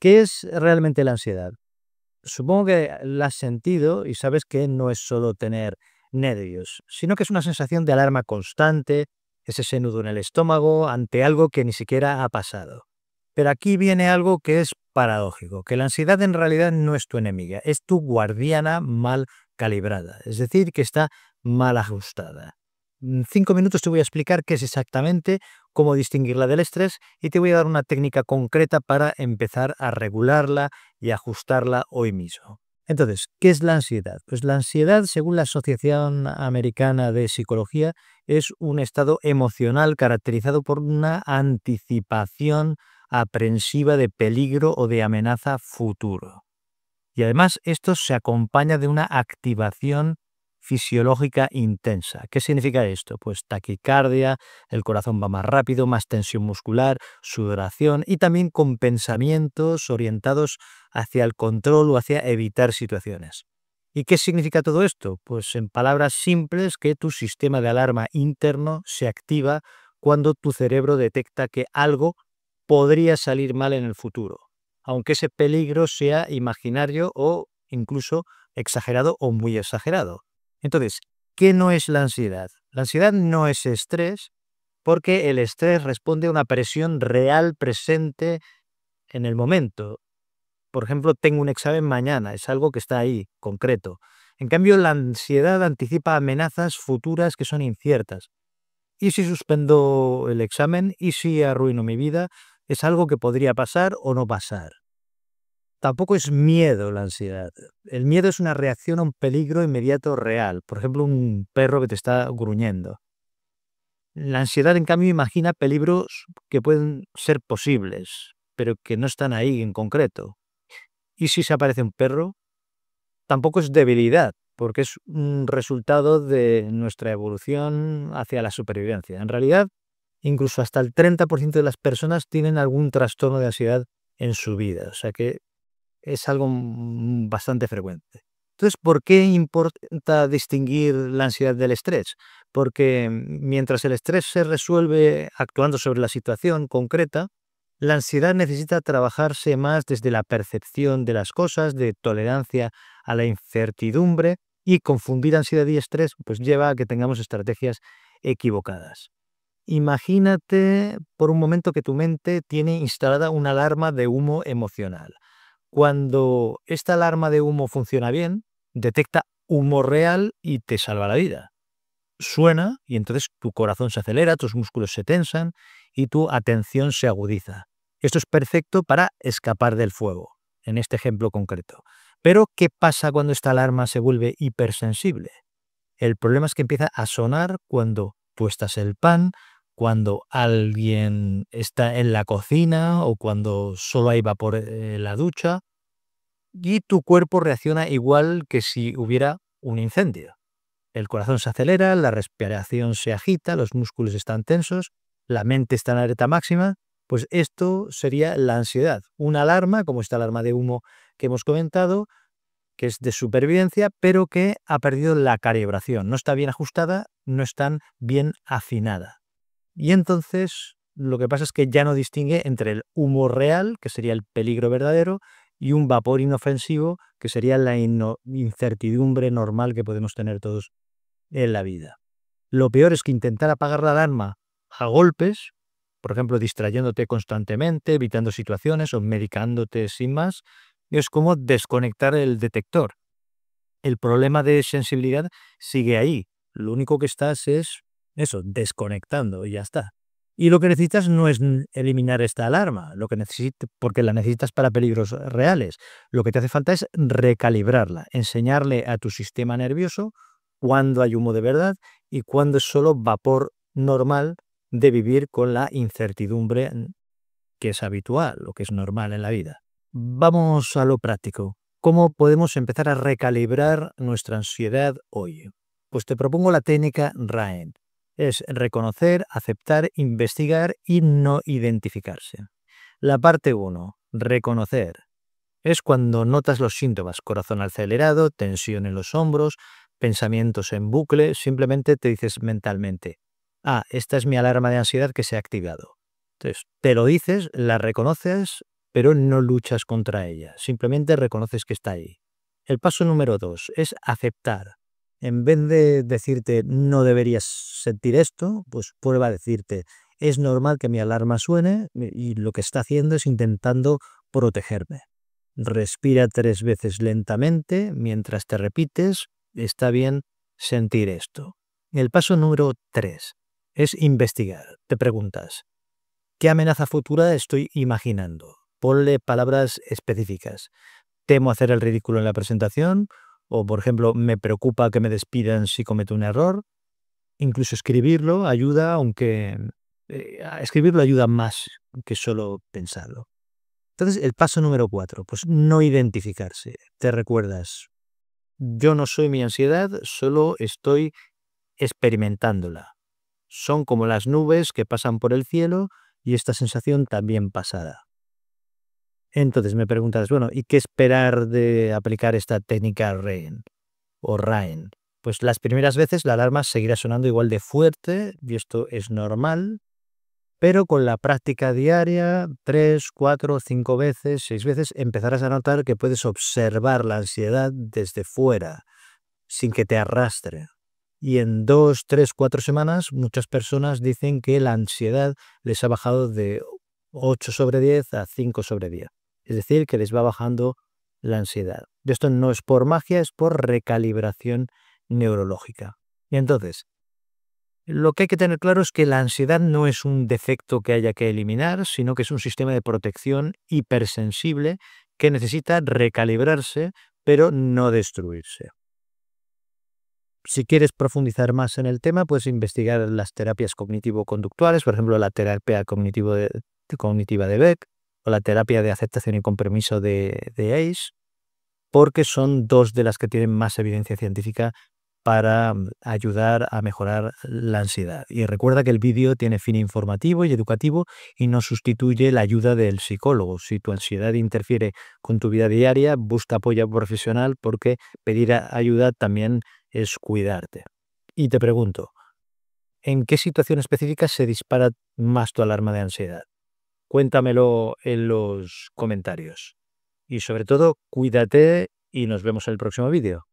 ¿Qué es realmente la ansiedad? Supongo que la has sentido y sabes que no es solo tener nervios, sino que es una sensación de alarma constante, ese senudo en el estómago ante algo que ni siquiera ha pasado. Pero aquí viene algo que es paradójico, que la ansiedad en realidad no es tu enemiga, es tu guardiana mal calibrada, es decir, que está mal ajustada. Mm, cinco minutos te voy a explicar qué es exactamente, cómo distinguirla del estrés y te voy a dar una técnica concreta para empezar a regularla y ajustarla hoy mismo. Entonces, ¿qué es la ansiedad? Pues la ansiedad, según la Asociación Americana de Psicología, es un estado emocional caracterizado por una anticipación aprensiva de peligro o de amenaza futuro. Y además esto se acompaña de una activación fisiológica intensa. ¿Qué significa esto? Pues taquicardia, el corazón va más rápido, más tensión muscular, sudoración y también con pensamientos orientados hacia el control o hacia evitar situaciones. ¿Y qué significa todo esto? Pues en palabras simples que tu sistema de alarma interno se activa cuando tu cerebro detecta que algo podría salir mal en el futuro, aunque ese peligro sea imaginario o incluso exagerado o muy exagerado. Entonces, ¿qué no es la ansiedad? La ansiedad no es estrés porque el estrés responde a una presión real presente en el momento. Por ejemplo, tengo un examen mañana, es algo que está ahí, concreto. En cambio, la ansiedad anticipa amenazas futuras que son inciertas. ¿Y si suspendo el examen? ¿Y si arruino mi vida? Es algo que podría pasar o no pasar. Tampoco es miedo la ansiedad. El miedo es una reacción a un peligro inmediato real. Por ejemplo, un perro que te está gruñendo. La ansiedad, en cambio, imagina peligros que pueden ser posibles, pero que no están ahí en concreto. Y si se aparece un perro, tampoco es debilidad, porque es un resultado de nuestra evolución hacia la supervivencia. En realidad, incluso hasta el 30% de las personas tienen algún trastorno de ansiedad en su vida. O sea que es algo bastante frecuente. Entonces, ¿por qué importa distinguir la ansiedad del estrés? Porque mm, mientras el estrés se resuelve actuando sobre la situación concreta, la ansiedad necesita trabajarse más desde la percepción de las cosas, de tolerancia a la incertidumbre y confundir ansiedad y estrés pues lleva a que tengamos estrategias equivocadas. Imagínate por un momento que tu mente tiene instalada una alarma de humo emocional. Cuando esta alarma de humo funciona bien, detecta humo real y te salva la vida. Suena y entonces tu corazón se acelera, tus músculos se tensan y tu atención se agudiza. Esto es perfecto para escapar del fuego, en este ejemplo concreto. Pero, ¿qué pasa cuando esta alarma se vuelve hipersensible? El problema es que empieza a sonar cuando tú estás el pan, cuando alguien está en la cocina o cuando solo hay vapor en la ducha y tu cuerpo reacciona igual que si hubiera un incendio. El corazón se acelera, la respiración se agita, los músculos están tensos, la mente está en alerta máxima, pues esto sería la ansiedad, una alarma como esta alarma de humo que hemos comentado, que es de supervivencia, pero que ha perdido la calibración, no está bien ajustada, no está bien afinada. Y entonces lo que pasa es que ya no distingue entre el humo real, que sería el peligro verdadero, y un vapor inofensivo, que sería la incertidumbre normal que podemos tener todos en la vida. Lo peor es que intentar apagar la alarma a golpes, por ejemplo, distrayéndote constantemente, evitando situaciones o medicándote sin más, es como desconectar el detector. El problema de sensibilidad sigue ahí. Lo único que estás es eso, desconectando y ya está. Y lo que necesitas no es eliminar esta alarma, lo que necesitas, porque la necesitas para peligros reales. Lo que te hace falta es recalibrarla, enseñarle a tu sistema nervioso cuándo hay humo de verdad y cuándo es solo vapor normal de vivir con la incertidumbre que es habitual, lo que es normal en la vida. Vamos a lo práctico. ¿Cómo podemos empezar a recalibrar nuestra ansiedad hoy? Pues te propongo la técnica RAEN es reconocer, aceptar, investigar y no identificarse. La parte 1, reconocer. Es cuando notas los síntomas, corazón acelerado, tensión en los hombros, pensamientos en bucle, simplemente te dices mentalmente, ah, esta es mi alarma de ansiedad que se ha activado. Entonces, te lo dices, la reconoces, pero no luchas contra ella, simplemente reconoces que está ahí. El paso número 2 es aceptar en vez de decirte no deberías sentir esto, pues prueba a decirte es normal que mi alarma suene eh, y lo que está haciendo es intentando protegerme. Respira tres veces lentamente mientras te repites, está bien sentir esto. El paso número tres es investigar. Te preguntas, ¿qué amenaza futura estoy imaginando? Ponle palabras específicas. ¿Temo hacer el ridículo en la presentación? o por ejemplo, me preocupa que me despidan si cometo un error. Incluso escribirlo ayuda, aunque eh, escribirlo ayuda más que solo pensarlo. Entonces, el paso número cuatro, pues no identificarse. Te recuerdas, yo no soy mi ansiedad, solo estoy experimentándola. Son como las nubes que pasan por el cielo y esta sensación también pasada. Entonces me preguntas, bueno, ¿y qué esperar de aplicar esta técnica RAIN o RAIN? Pues las primeras veces la alarma seguirá sonando igual de fuerte, y esto es normal, pero con la práctica diaria, tres, cuatro, cinco veces, seis veces, empezarás a notar que puedes observar la ansiedad desde fuera, sin que te arrastre. Y en dos, tres, cuatro semanas, muchas personas dicen que la ansiedad les ha bajado de 8 sobre 10 a 5 sobre 10. Es decir, que les va bajando la ansiedad. Esto no es por magia, es por recalibración neurológica. Y entonces, lo que hay que tener claro es que la ansiedad no es un defecto que haya que eliminar, sino que es un sistema de protección hipersensible que necesita recalibrarse, pero no destruirse. Si quieres profundizar más en el tema, puedes investigar las terapias cognitivo-conductuales, por ejemplo, la terapia cognitivo cognitiva de Beck, o la terapia de aceptación y compromiso de, ACE, porque son dos de las que tienen más evidencia científica para mm, ayudar a mejorar la ansiedad. Y recuerda que el vídeo tiene fin informativo y educativo y no sustituye la ayuda del psicólogo. Si tu ansiedad interfiere con tu vida diaria, busca apoyo profesional porque pedir ayuda también es cuidarte. Y te pregunto, ¿en qué situación específica se dispara más tu alarma de ansiedad? Cuéntamelo en los comentarios. Y sobre todo, cuídate y nos vemos en el próximo vídeo.